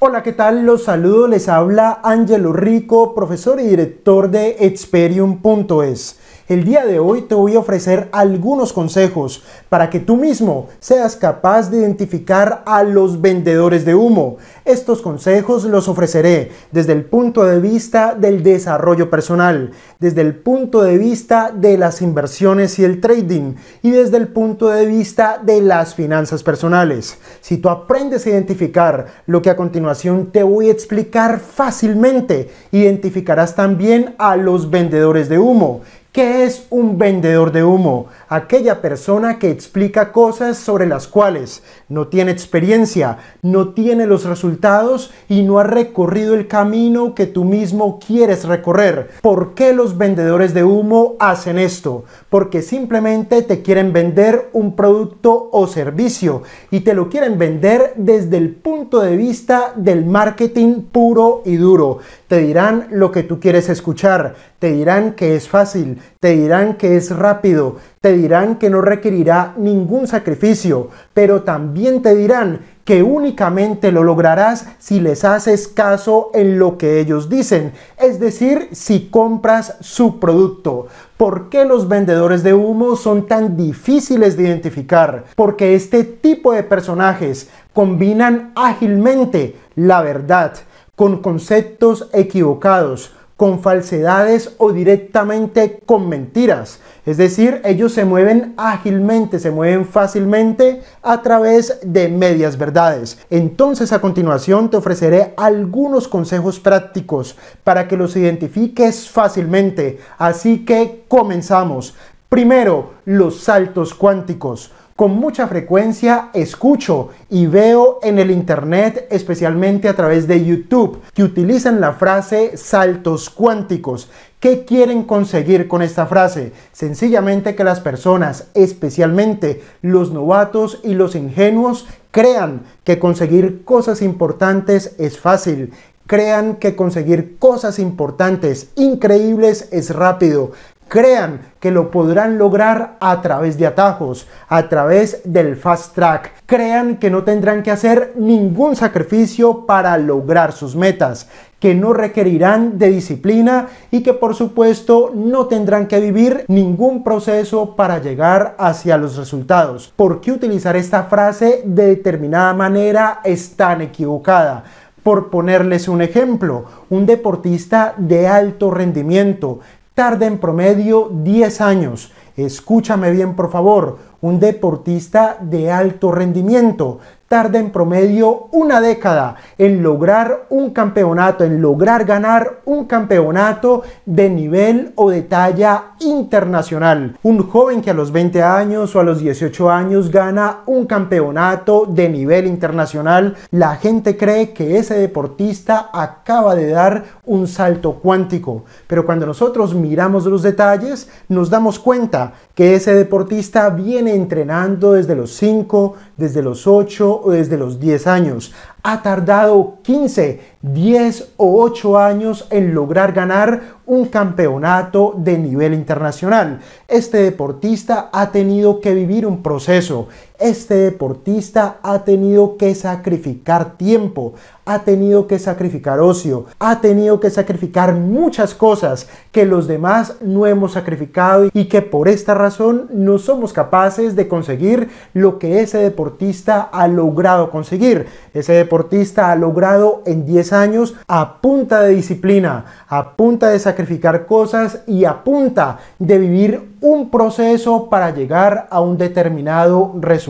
Hola, ¿qué tal? Los saludo, les habla Ángelo Rico, profesor y director de Experium.es. El día de hoy te voy a ofrecer algunos consejos para que tú mismo seas capaz de identificar a los vendedores de humo. Estos consejos los ofreceré desde el punto de vista del desarrollo personal, desde el punto de vista de las inversiones y el trading y desde el punto de vista de las finanzas personales. Si tú aprendes a identificar lo que a continuación te voy a explicar fácilmente, identificarás también a los vendedores de humo ¿Qué es un vendedor de humo? Aquella persona que explica cosas sobre las cuales no tiene experiencia, no tiene los resultados y no ha recorrido el camino que tú mismo quieres recorrer. ¿Por qué los vendedores de humo hacen esto? Porque simplemente te quieren vender un producto o servicio y te lo quieren vender desde el punto de vista del marketing puro y duro. Te dirán lo que tú quieres escuchar, te dirán que es fácil, te dirán que es rápido, te dirán que no requerirá ningún sacrificio, pero también te dirán que únicamente lo lograrás si les haces caso en lo que ellos dicen, es decir, si compras su producto. ¿Por qué los vendedores de humo son tan difíciles de identificar? Porque este tipo de personajes combinan ágilmente la verdad con conceptos equivocados con falsedades o directamente con mentiras. Es decir, ellos se mueven ágilmente, se mueven fácilmente a través de medias verdades. Entonces a continuación te ofreceré algunos consejos prácticos para que los identifiques fácilmente. Así que comenzamos. Primero, los saltos cuánticos. Con mucha frecuencia escucho y veo en el Internet, especialmente a través de YouTube, que utilizan la frase saltos cuánticos. ¿Qué quieren conseguir con esta frase? Sencillamente que las personas, especialmente los novatos y los ingenuos, crean que conseguir cosas importantes es fácil, crean que conseguir cosas importantes, increíbles, es rápido. Crean que lo podrán lograr a través de atajos, a través del fast track. Crean que no tendrán que hacer ningún sacrificio para lograr sus metas, que no requerirán de disciplina y que por supuesto no tendrán que vivir ningún proceso para llegar hacia los resultados. ¿Por qué utilizar esta frase de determinada manera es tan equivocada? Por ponerles un ejemplo, un deportista de alto rendimiento tarda en promedio 10 años. Escúchame bien, por favor. Un deportista de alto rendimiento tarda en promedio una década en lograr un campeonato, en lograr ganar un campeonato de nivel o de talla internacional. Un joven que a los 20 años o a los 18 años gana un campeonato de nivel internacional, la gente cree que ese deportista acaba de dar un salto cuántico. Pero cuando nosotros miramos los detalles, nos damos cuenta que ese deportista viene entrenando desde los 5, desde los 8, desde los 10 años. Ha tardado 15, 10 o 8 años en lograr ganar un campeonato de nivel internacional. Este deportista ha tenido que vivir un proceso este deportista ha tenido que sacrificar tiempo, ha tenido que sacrificar ocio, ha tenido que sacrificar muchas cosas que los demás no hemos sacrificado y que por esta razón no somos capaces de conseguir lo que ese deportista ha logrado conseguir. Ese deportista ha logrado en 10 años a punta de disciplina, a punta de sacrificar cosas y a punta de vivir un proceso para llegar a un determinado resultado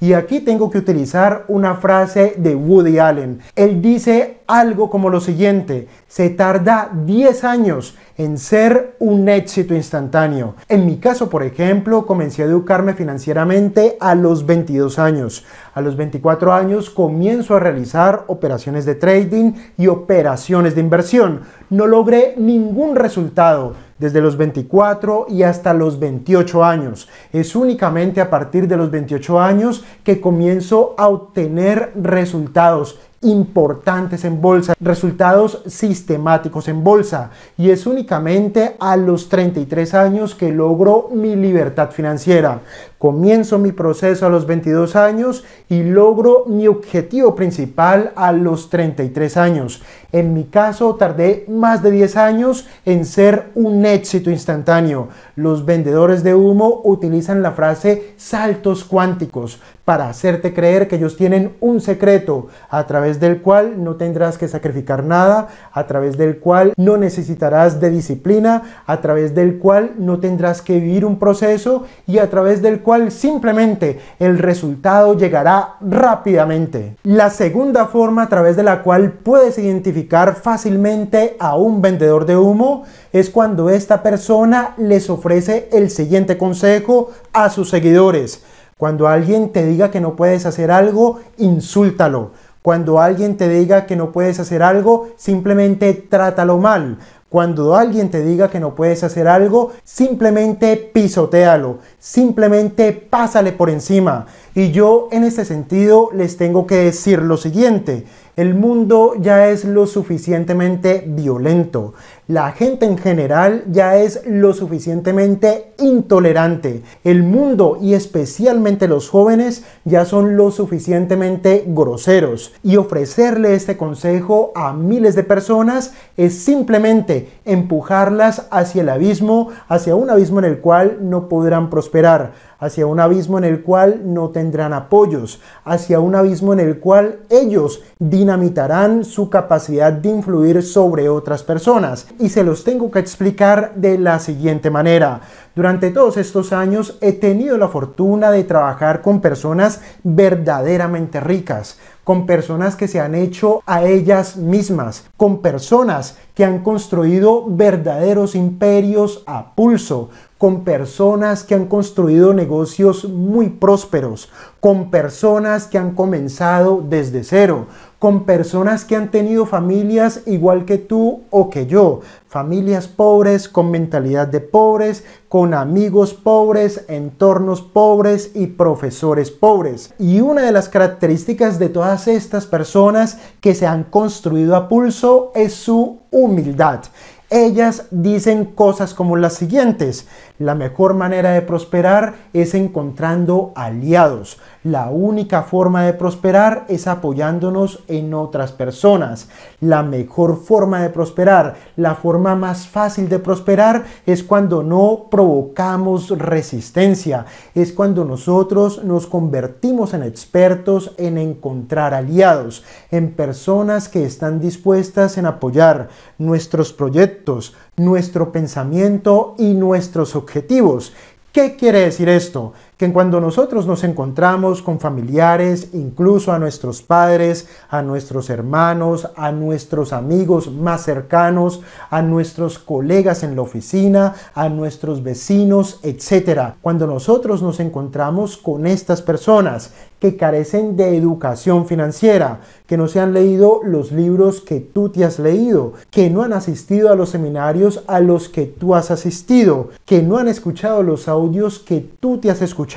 y aquí tengo que utilizar una frase de Woody Allen. Él dice algo como lo siguiente, se tarda 10 años en ser un éxito instantáneo. En mi caso, por ejemplo, comencé a educarme financieramente a los 22 años. A los 24 años comienzo a realizar operaciones de trading y operaciones de inversión. No logré ningún resultado desde los 24 y hasta los 28 años. Es únicamente a partir de los 28 años que comienzo a obtener resultados importantes en bolsa, resultados sistemáticos en bolsa y es únicamente a los 33 años que logro mi libertad financiera. Comienzo mi proceso a los 22 años y logro mi objetivo principal a los 33 años. En mi caso tardé más de 10 años en ser un éxito instantáneo. Los vendedores de humo utilizan la frase saltos cuánticos, para hacerte creer que ellos tienen un secreto a través del cual no tendrás que sacrificar nada, a través del cual no necesitarás de disciplina, a través del cual no tendrás que vivir un proceso y a través del cual simplemente el resultado llegará rápidamente. La segunda forma a través de la cual puedes identificar fácilmente a un vendedor de humo es cuando esta persona les ofrece el siguiente consejo a sus seguidores. Cuando alguien te diga que no puedes hacer algo, insúltalo. Cuando alguien te diga que no puedes hacer algo, simplemente trátalo mal. Cuando alguien te diga que no puedes hacer algo, simplemente pisotealo, simplemente pásale por encima. Y yo en este sentido les tengo que decir lo siguiente, el mundo ya es lo suficientemente violento, la gente en general ya es lo suficientemente intolerante. El mundo y especialmente los jóvenes ya son lo suficientemente groseros. Y ofrecerle este consejo a miles de personas es simplemente empujarlas hacia el abismo, hacia un abismo en el cual no podrán prosperar hacia un abismo en el cual no tendrán apoyos, hacia un abismo en el cual ellos dinamitarán su capacidad de influir sobre otras personas. Y se los tengo que explicar de la siguiente manera. Durante todos estos años he tenido la fortuna de trabajar con personas verdaderamente ricas, con personas que se han hecho a ellas mismas, con personas que han construido verdaderos imperios a pulso, con personas que han construido negocios muy prósperos, con personas que han comenzado desde cero, con personas que han tenido familias igual que tú o que yo, familias pobres, con mentalidad de pobres, con amigos pobres, entornos pobres y profesores pobres. Y una de las características de todas estas personas que se han construido a pulso es su humildad ellas dicen cosas como las siguientes. La mejor manera de prosperar es encontrando aliados. La única forma de prosperar es apoyándonos en otras personas. La mejor forma de prosperar, la forma más fácil de prosperar es cuando no provocamos resistencia. Es cuando nosotros nos convertimos en expertos en encontrar aliados, en personas que están dispuestas en apoyar nuestros proyectos, nuestro pensamiento y nuestros objetivos. ¿Qué quiere decir esto? que cuando nosotros nos encontramos con familiares, incluso a nuestros padres, a nuestros hermanos, a nuestros amigos más cercanos, a nuestros colegas en la oficina, a nuestros vecinos, etcétera Cuando nosotros nos encontramos con estas personas que carecen de educación financiera, que no se han leído los libros que tú te has leído, que no han asistido a los seminarios a los que tú has asistido, que no han escuchado los audios que tú te has escuchado,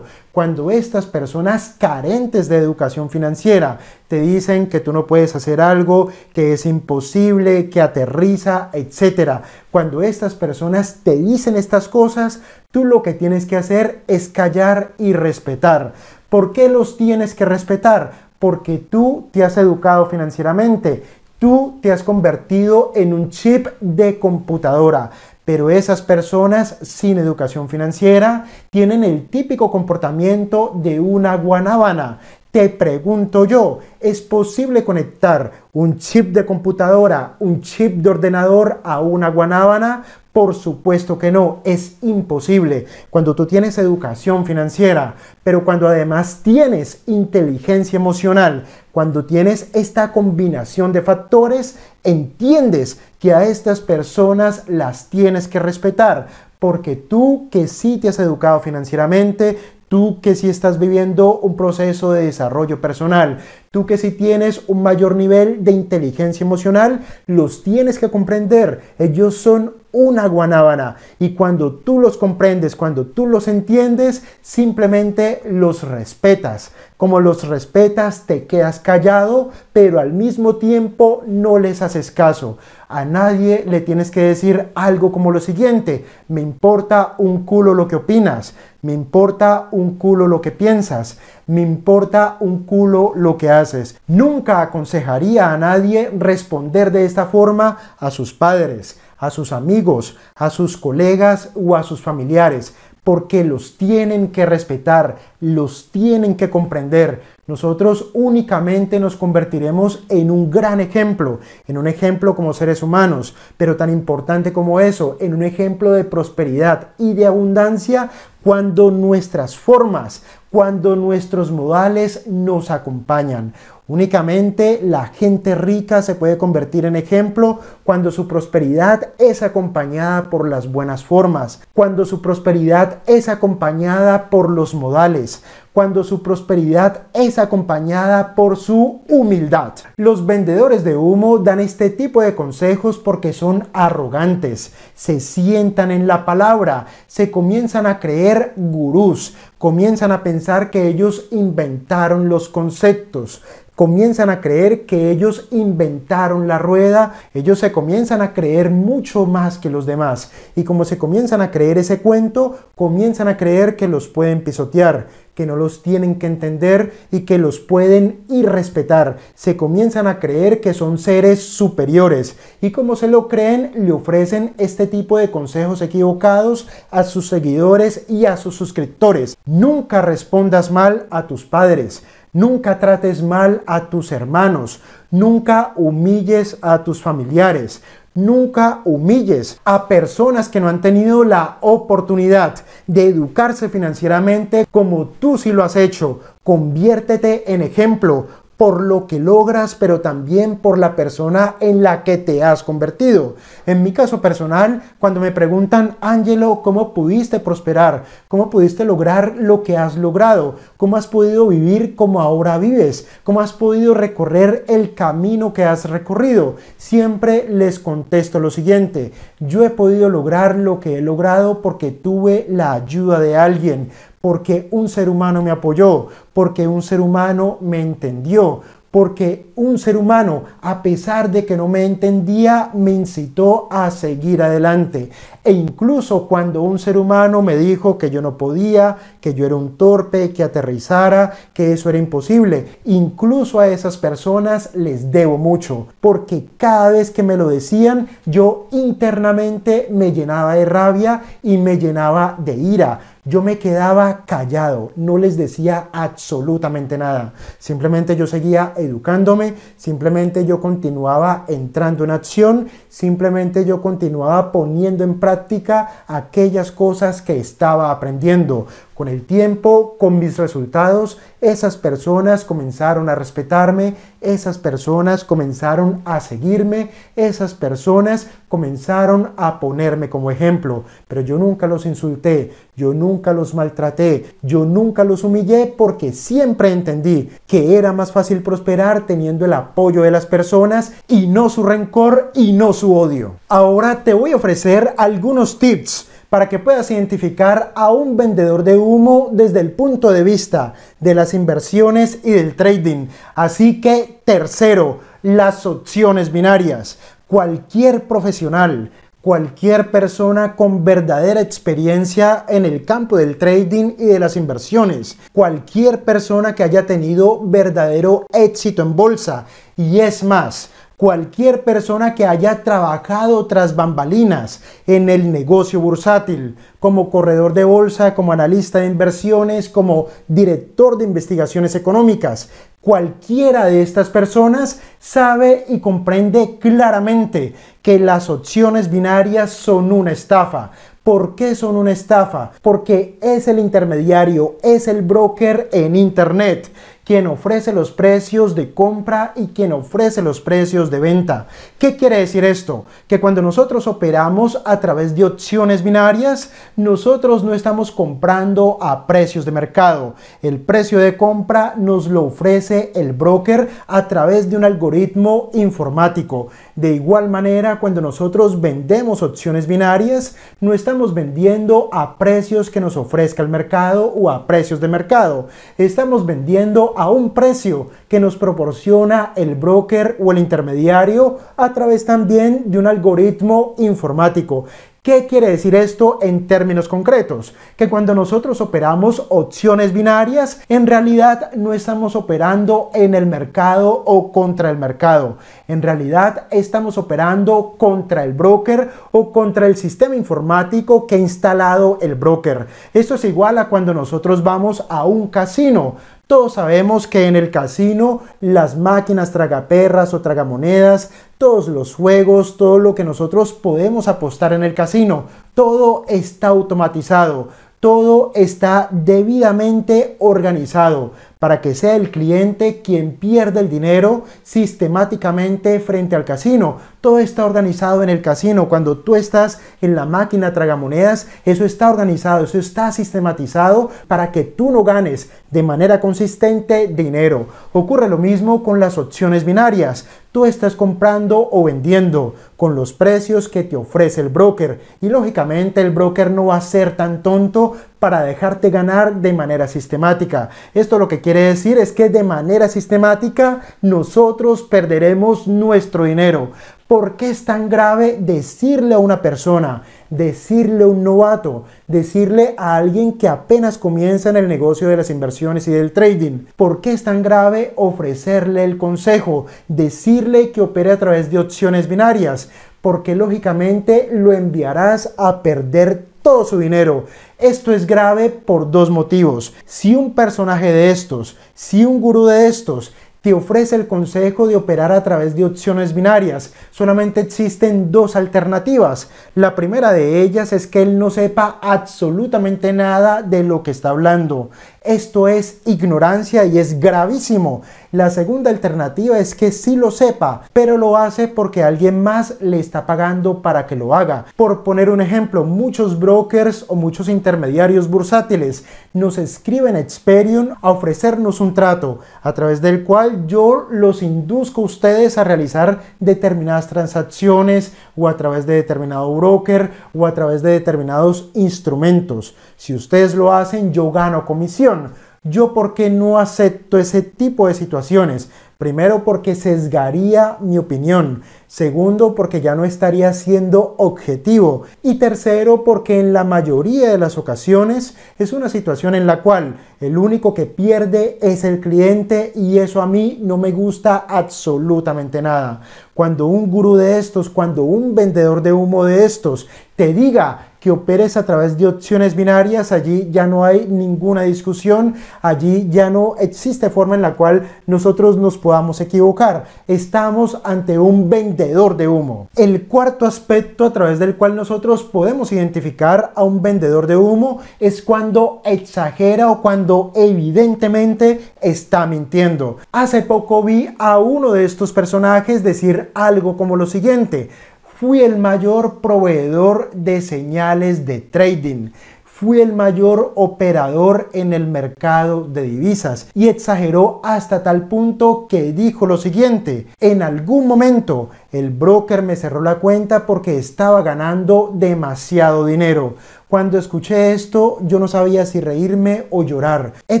cuando estas personas carentes de educación financiera te dicen que tú no puedes hacer algo, que es imposible, que aterriza, etcétera Cuando estas personas te dicen estas cosas, tú lo que tienes que hacer es callar y respetar. ¿Por qué los tienes que respetar? Porque tú te has educado financieramente, tú te has convertido en un chip de computadora. Pero esas personas sin educación financiera tienen el típico comportamiento de una guanábana. Te pregunto yo, ¿es posible conectar un chip de computadora, un chip de ordenador a una guanábana? Por supuesto que no, es imposible. Cuando tú tienes educación financiera, pero cuando además tienes inteligencia emocional, cuando tienes esta combinación de factores, entiendes que a estas personas las tienes que respetar, porque tú que sí te has educado financieramente, tú que sí estás viviendo un proceso de desarrollo personal, tú que sí tienes un mayor nivel de inteligencia emocional, los tienes que comprender. Ellos son una guanábana. Y cuando tú los comprendes, cuando tú los entiendes, simplemente los respetas. Como los respetas, te quedas callado, pero al mismo tiempo no les haces caso. A nadie le tienes que decir algo como lo siguiente, me importa un culo lo que opinas, me importa un culo lo que piensas, me importa un culo lo que haces. Nunca aconsejaría a nadie responder de esta forma a sus padres a sus amigos, a sus colegas o a sus familiares, porque los tienen que respetar, los tienen que comprender. Nosotros únicamente nos convertiremos en un gran ejemplo, en un ejemplo como seres humanos, pero tan importante como eso, en un ejemplo de prosperidad y de abundancia cuando nuestras formas, cuando nuestros modales nos acompañan. Únicamente la gente rica se puede convertir en ejemplo cuando su prosperidad es acompañada por las buenas formas, cuando su prosperidad es acompañada por los modales, cuando su prosperidad es acompañada por su humildad. Los vendedores de humo dan este tipo de consejos porque son arrogantes, se sientan en la palabra, se comienzan a creer gurús. Comienzan a pensar que ellos inventaron los conceptos comienzan a creer que ellos inventaron la rueda, ellos se comienzan a creer mucho más que los demás y como se comienzan a creer ese cuento, comienzan a creer que los pueden pisotear, que no los tienen que entender y que los pueden irrespetar. Se comienzan a creer que son seres superiores y como se lo creen, le ofrecen este tipo de consejos equivocados a sus seguidores y a sus suscriptores. Nunca respondas mal a tus padres. Nunca trates mal a tus hermanos, nunca humilles a tus familiares, nunca humilles a personas que no han tenido la oportunidad de educarse financieramente como tú sí lo has hecho. Conviértete en ejemplo, por lo que logras, pero también por la persona en la que te has convertido. En mi caso personal, cuando me preguntan, Ángelo, ¿cómo pudiste prosperar? ¿Cómo pudiste lograr lo que has logrado? ¿Cómo has podido vivir como ahora vives? ¿Cómo has podido recorrer el camino que has recorrido? Siempre les contesto lo siguiente, yo he podido lograr lo que he logrado porque tuve la ayuda de alguien, porque un ser humano me apoyó, porque un ser humano me entendió, porque un ser humano, a pesar de que no me entendía, me incitó a seguir adelante. E incluso cuando un ser humano me dijo que yo no podía, que yo era un torpe, que aterrizara, que eso era imposible, incluso a esas personas les debo mucho, porque cada vez que me lo decían, yo internamente me llenaba de rabia y me llenaba de ira yo me quedaba callado, no les decía absolutamente nada. Simplemente yo seguía educándome, simplemente yo continuaba entrando en acción Simplemente yo continuaba poniendo en práctica aquellas cosas que estaba aprendiendo. Con el tiempo, con mis resultados, esas personas comenzaron a respetarme, esas personas comenzaron a seguirme, esas personas comenzaron a ponerme como ejemplo. Pero yo nunca los insulté, yo nunca los maltraté, yo nunca los humillé porque siempre entendí que era más fácil prosperar teniendo el apoyo de las personas y no su rencor y no su odio. Ahora te voy a ofrecer algunos tips para que puedas identificar a un vendedor de humo desde el punto de vista de las inversiones y del trading. Así que tercero, las opciones binarias. Cualquier profesional, cualquier persona con verdadera experiencia en el campo del trading y de las inversiones, cualquier persona que haya tenido verdadero éxito en bolsa y es más, cualquier persona que haya trabajado tras bambalinas en el negocio bursátil, como corredor de bolsa, como analista de inversiones, como director de investigaciones económicas. Cualquiera de estas personas sabe y comprende claramente que las opciones binarias son una estafa. ¿Por qué son una estafa? Porque es el intermediario, es el broker en Internet quien ofrece los precios de compra y quien ofrece los precios de venta. ¿Qué quiere decir esto? Que cuando nosotros operamos a través de opciones binarias, nosotros no estamos comprando a precios de mercado. El precio de compra nos lo ofrece el broker a través de un algoritmo informático. De igual manera, cuando nosotros vendemos opciones binarias, no estamos vendiendo a precios que nos ofrezca el mercado o a precios de mercado. Estamos vendiendo a un precio que nos proporciona el broker o el intermediario a través también de un algoritmo informático. ¿Qué quiere decir esto en términos concretos? Que cuando nosotros operamos opciones binarias, en realidad no estamos operando en el mercado o contra el mercado. En realidad estamos operando contra el broker o contra el sistema informático que ha instalado el broker. Esto es igual a cuando nosotros vamos a un casino. Todos sabemos que en el casino las máquinas tragaperras o tragamonedas, todos los juegos, todo lo que nosotros podemos apostar en el casino, todo está automatizado todo está debidamente organizado para que sea el cliente quien pierda el dinero sistemáticamente frente al casino. Todo está organizado en el casino. Cuando tú estás en la máquina tragamonedas, eso está organizado, eso está sistematizado para que tú no ganes de manera consistente dinero. Ocurre lo mismo con las opciones binarias tú estás comprando o vendiendo con los precios que te ofrece el broker. Y lógicamente el broker no va a ser tan tonto para dejarte ganar de manera sistemática. Esto lo que quiere decir es que de manera sistemática nosotros perderemos nuestro dinero. ¿Por qué es tan grave decirle a una persona, decirle a un novato, decirle a alguien que apenas comienza en el negocio de las inversiones y del trading? ¿Por qué es tan grave ofrecerle el consejo, decirle que opere a través de opciones binarias? Porque lógicamente lo enviarás a perder todo su dinero. Esto es grave por dos motivos. Si un personaje de estos, si un gurú de estos, te ofrece el consejo de operar a través de opciones binarias. Solamente existen dos alternativas. La primera de ellas es que él no sepa absolutamente nada de lo que está hablando. Esto es ignorancia y es gravísimo. La segunda alternativa es que sí lo sepa, pero lo hace porque alguien más le está pagando para que lo haga. Por poner un ejemplo, muchos brokers o muchos intermediarios bursátiles nos escriben a Experian a ofrecernos un trato a través del cual yo los induzco a ustedes a realizar determinadas transacciones o a través de determinado broker o a través de determinados instrumentos. Si ustedes lo hacen, yo gano comisión. Yo por qué no acepto ese tipo de situaciones. Primero porque sesgaría mi opinión. Segundo porque ya no estaría siendo objetivo. Y tercero porque en la mayoría de las ocasiones es una situación en la cual el único que pierde es el cliente y eso a mí no me gusta absolutamente nada. Cuando un gurú de estos, cuando un vendedor de humo de estos te diga que operes a través de opciones binarias, allí ya no hay ninguna discusión, allí ya no existe forma en la cual nosotros nos podamos equivocar. Estamos ante un vendedor de humo. El cuarto aspecto a través del cual nosotros podemos identificar a un vendedor de humo es cuando exagera o cuando evidentemente está mintiendo. Hace poco vi a uno de estos personajes decir algo como lo siguiente, Fui el mayor proveedor de señales de trading. Fui el mayor operador en el mercado de divisas y exageró hasta tal punto que dijo lo siguiente, en algún momento el broker me cerró la cuenta porque estaba ganando demasiado dinero. Cuando escuché esto, yo no sabía si reírme o llorar. He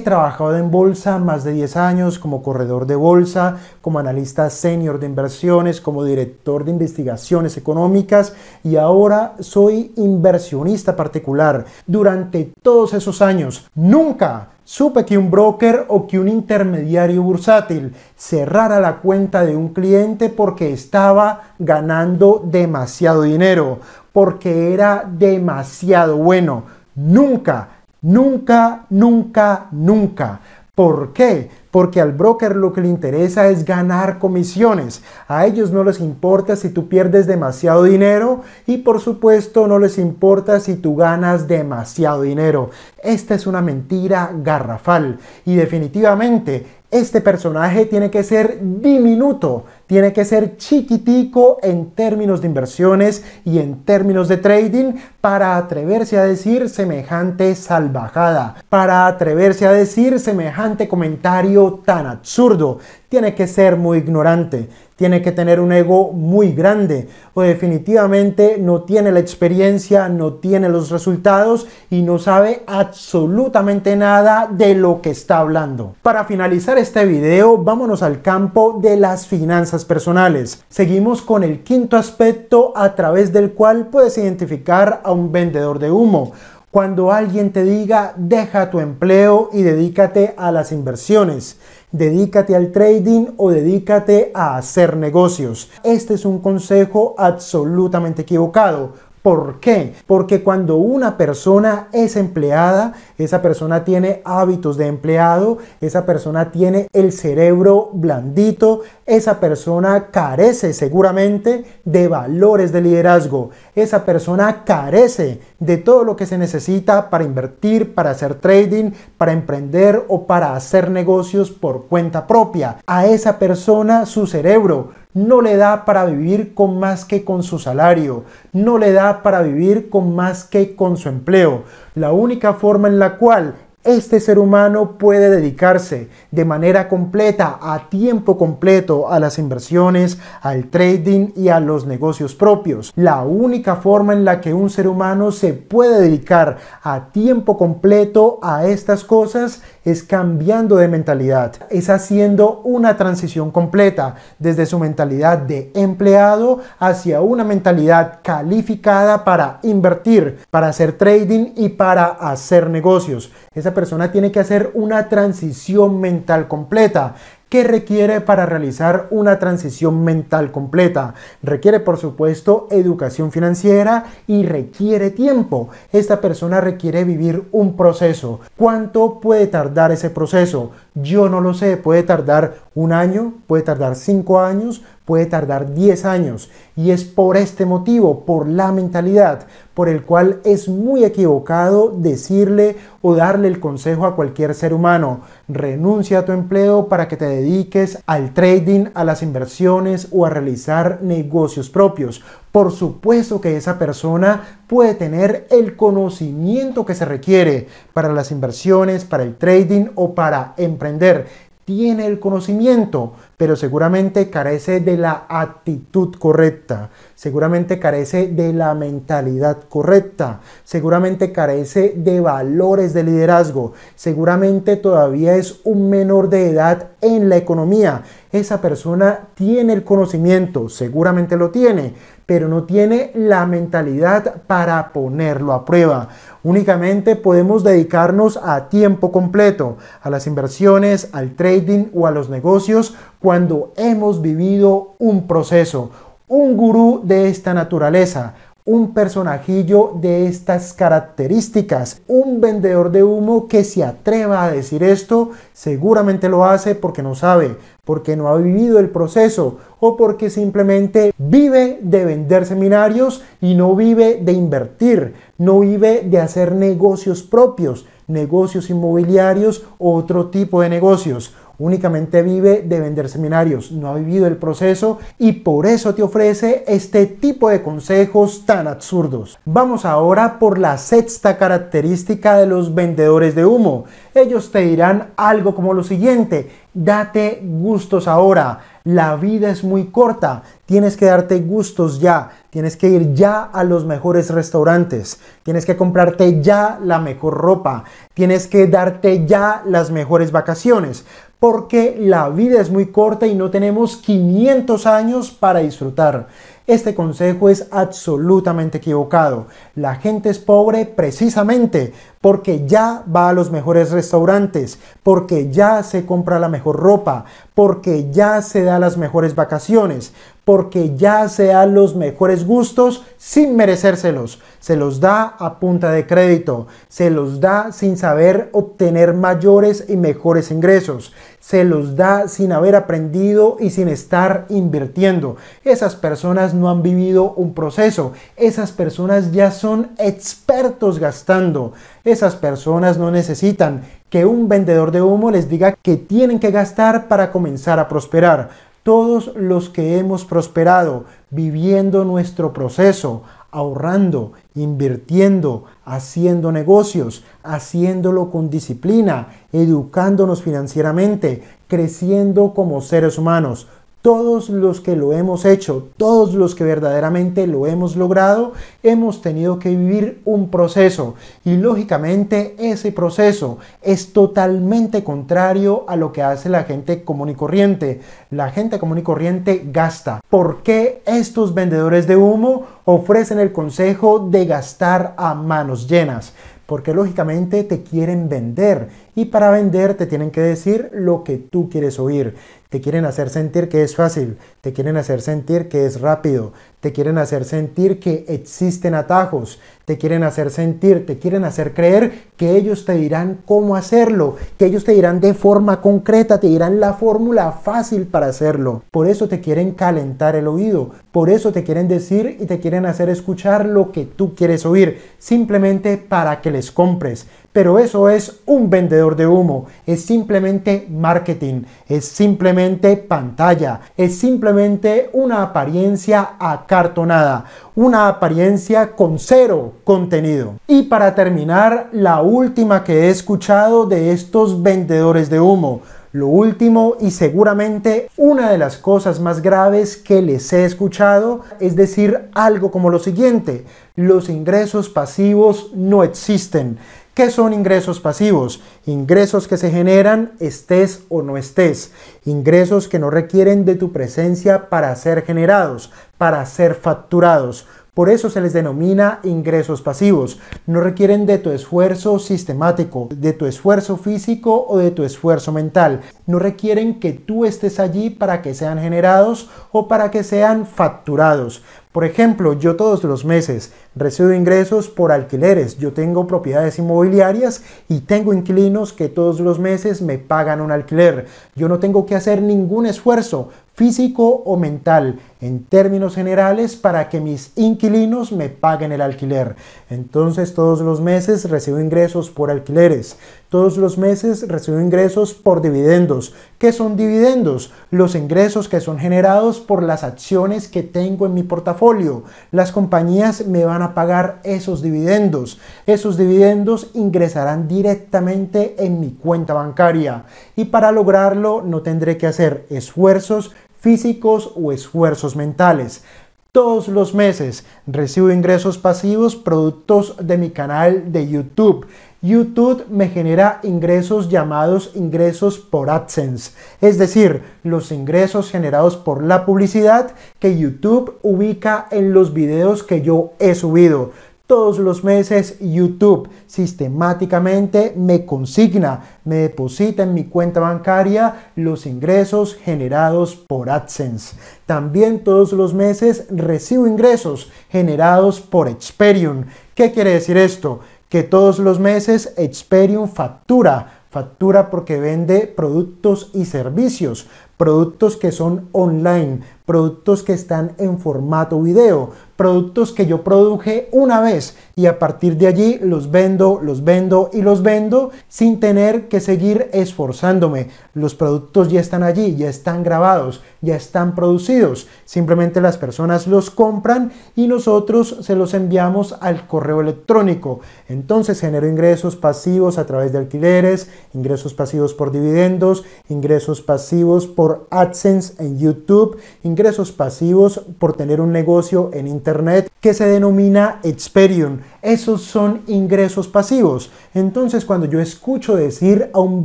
trabajado en bolsa más de 10 años como corredor de bolsa, como analista senior de inversiones, como director de investigaciones económicas y ahora soy inversionista particular. Durante todos esos años, nunca supe que un broker o que un intermediario bursátil cerrara la cuenta de un cliente porque estaba ganando demasiado dinero porque era demasiado bueno. Nunca, nunca, nunca, nunca. ¿Por qué? Porque al broker lo que le interesa es ganar comisiones. A ellos no les importa si tú pierdes demasiado dinero y por supuesto no les importa si tú ganas demasiado dinero. Esta es una mentira garrafal y definitivamente este personaje tiene que ser diminuto, tiene que ser chiquitico en términos de inversiones y en términos de trading para atreverse a decir semejante salvajada, para atreverse a decir semejante comentario tan absurdo. Tiene que ser muy ignorante, tiene que tener un ego muy grande, o pues definitivamente no tiene la experiencia, no tiene los resultados y no sabe absolutamente nada de lo que está hablando. Para finalizar este video, vámonos al campo de las finanzas personales. Seguimos con el quinto aspecto a través del cual puedes identificar a un vendedor de humo cuando alguien te diga deja tu empleo y dedícate a las inversiones dedícate al trading o dedícate a hacer negocios. Este es un consejo absolutamente equivocado ¿Por qué? Porque cuando una persona es empleada, esa persona tiene hábitos de empleado, esa persona tiene el cerebro blandito, esa persona carece seguramente de valores de liderazgo, esa persona carece de todo lo que se necesita para invertir, para hacer trading, para emprender o para hacer negocios por cuenta propia. A esa persona su cerebro no le da para vivir con más que con su salario, no le da para vivir con más que con su empleo. La única forma en la cual este ser humano puede dedicarse de manera completa, a tiempo completo, a las inversiones, al trading y a los negocios propios. La única forma en la que un ser humano se puede dedicar a tiempo completo a estas cosas es cambiando de mentalidad, es haciendo una transición completa desde su mentalidad de empleado hacia una mentalidad calificada para invertir, para hacer trading y para hacer negocios. Esa persona tiene que hacer una transición mental completa. ¿Qué requiere para realizar una transición mental completa. Requiere, por supuesto, educación financiera y requiere tiempo. Esta persona requiere vivir un proceso. ¿Cuánto puede tardar ese proceso? Yo no lo sé. Puede tardar un año, puede tardar cinco años, puede tardar 10 años y es por este motivo, por la mentalidad, por el cual es muy equivocado decirle o darle el consejo a cualquier ser humano, renuncia a tu empleo para que te dediques al trading, a las inversiones o a realizar negocios propios. Por supuesto que esa persona puede tener el conocimiento que se requiere para las inversiones, para el trading o para emprender. Tiene el conocimiento, pero seguramente carece de la actitud correcta, seguramente carece de la mentalidad correcta, seguramente carece de valores de liderazgo, seguramente todavía es un menor de edad en la economía. Esa persona tiene el conocimiento, seguramente lo tiene, pero no tiene la mentalidad para ponerlo a prueba. Únicamente podemos dedicarnos a tiempo completo, a las inversiones, al trading o a los negocios cuando hemos vivido un proceso. Un gurú de esta naturaleza un personajillo de estas características. Un vendedor de humo que se atreva a decir esto seguramente lo hace porque no sabe, porque no ha vivido el proceso o porque simplemente vive de vender seminarios y no vive de invertir, no vive de hacer negocios propios, negocios inmobiliarios u otro tipo de negocios únicamente vive de vender seminarios, no ha vivido el proceso y por eso te ofrece este tipo de consejos tan absurdos. Vamos ahora por la sexta característica de los vendedores de humo. Ellos te dirán algo como lo siguiente, date gustos ahora. La vida es muy corta, tienes que darte gustos ya, tienes que ir ya a los mejores restaurantes, tienes que comprarte ya la mejor ropa, tienes que darte ya las mejores vacaciones porque la vida es muy corta y no tenemos 500 años para disfrutar. Este consejo es absolutamente equivocado. La gente es pobre precisamente porque ya va a los mejores restaurantes, porque ya se compra la mejor ropa, porque ya se da las mejores vacaciones, porque ya se da los mejores gustos sin merecérselos. Se los da a punta de crédito, se los da sin saber obtener mayores y mejores ingresos se los da sin haber aprendido y sin estar invirtiendo. Esas personas no han vivido un proceso, esas personas ya son expertos gastando, esas personas no necesitan que un vendedor de humo les diga que tienen que gastar para comenzar a prosperar. Todos los que hemos prosperado viviendo nuestro proceso, ahorrando, invirtiendo, haciendo negocios, haciéndolo con disciplina, educándonos financieramente, creciendo como seres humanos. Todos los que lo hemos hecho, todos los que verdaderamente lo hemos logrado, hemos tenido que vivir un proceso y lógicamente ese proceso es totalmente contrario a lo que hace la gente común y corriente. La gente común y corriente gasta. ¿Por qué estos vendedores de humo ofrecen el consejo de gastar a manos llenas? porque lógicamente te quieren vender y para vender te tienen que decir lo que tú quieres oír. Te quieren hacer sentir que es fácil, te quieren hacer sentir que es rápido, te quieren hacer sentir que existen atajos, te quieren hacer sentir, te quieren hacer creer que ellos te dirán cómo hacerlo, que ellos te dirán de forma concreta, te dirán la fórmula fácil para hacerlo. Por eso te quieren calentar el oído, por eso te quieren decir y te quieren hacer escuchar lo que tú quieres oír, simplemente para que les compres, pero eso es un vendedor de humo, es simplemente marketing, es simplemente pantalla, es simplemente una apariencia acartonada, una apariencia con cero contenido. Y para terminar, la última que he escuchado de estos vendedores de humo, lo último y seguramente una de las cosas más graves que les he escuchado es decir algo como lo siguiente, los ingresos pasivos no existen. ¿Qué son ingresos pasivos? Ingresos que se generan estés o no estés. Ingresos que no requieren de tu presencia para ser generados, para ser facturados. Por eso se les denomina ingresos pasivos. No requieren de tu esfuerzo sistemático, de tu esfuerzo físico o de tu esfuerzo mental. No requieren que tú estés allí para que sean generados o para que sean facturados. Por ejemplo, yo todos los meses recibo ingresos por alquileres. Yo tengo propiedades inmobiliarias y tengo inquilinos que todos los meses me pagan un alquiler. Yo no tengo que hacer ningún esfuerzo físico o mental, en términos generales, para que mis inquilinos me paguen el alquiler. Entonces todos los meses recibo ingresos por alquileres, todos los meses recibo ingresos por dividendos. ¿Qué son dividendos? Los ingresos que son generados por las acciones que tengo en mi portafolio. Las compañías me van a pagar esos dividendos. Esos dividendos ingresarán directamente en mi cuenta bancaria y para lograrlo no tendré que hacer esfuerzos físicos o esfuerzos mentales. Todos los meses recibo ingresos pasivos productos de mi canal de YouTube. YouTube me genera ingresos llamados ingresos por AdSense, es decir, los ingresos generados por la publicidad que YouTube ubica en los videos que yo he subido. Todos los meses YouTube sistemáticamente me consigna, me deposita en mi cuenta bancaria los ingresos generados por AdSense. También todos los meses recibo ingresos generados por Experium. ¿Qué quiere decir esto? Que todos los meses Experium factura factura porque vende productos y servicios, productos que son online, productos que están en formato video, productos que yo produje una vez y a partir de allí los vendo, los vendo y los vendo sin tener que seguir esforzándome. Los productos ya están allí, ya están grabados, ya están producidos. Simplemente las personas los compran y nosotros se los enviamos al correo electrónico. Entonces genero ingresos pasivos a través de alquileres, ingresos pasivos por dividendos, ingresos pasivos por AdSense en YouTube, ingresos pasivos por tener un negocio en Internet Internet que se denomina Experion. Esos son ingresos pasivos. Entonces cuando yo escucho decir a un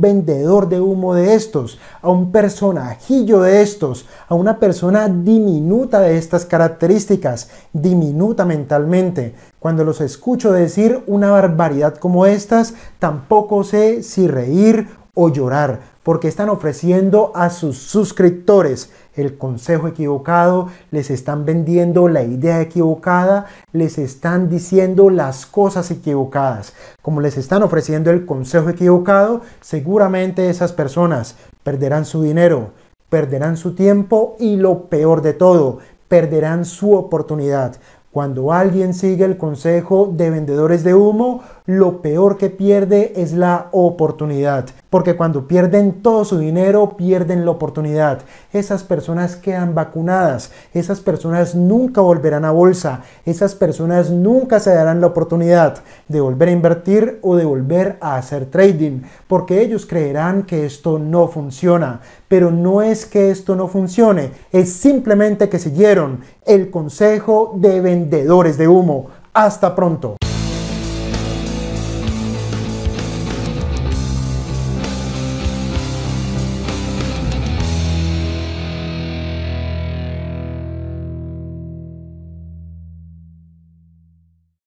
vendedor de humo de estos, a un personajillo de estos, a una persona diminuta de estas características, diminuta mentalmente, cuando los escucho decir una barbaridad como estas, tampoco sé si reír o llorar, porque están ofreciendo a sus suscriptores el consejo equivocado, les están vendiendo la idea equivocada, les están diciendo las cosas equivocadas. Como les están ofreciendo el consejo equivocado, seguramente esas personas perderán su dinero, perderán su tiempo y lo peor de todo, perderán su oportunidad. Cuando alguien sigue el consejo de vendedores de humo, lo peor que pierde es la oportunidad. Porque cuando pierden todo su dinero, pierden la oportunidad. Esas personas quedan vacunadas. Esas personas nunca volverán a bolsa. Esas personas nunca se darán la oportunidad de volver a invertir o de volver a hacer trading. Porque ellos creerán que esto no funciona. Pero no es que esto no funcione. Es simplemente que siguieron el consejo de vendedores de humo. Hasta pronto.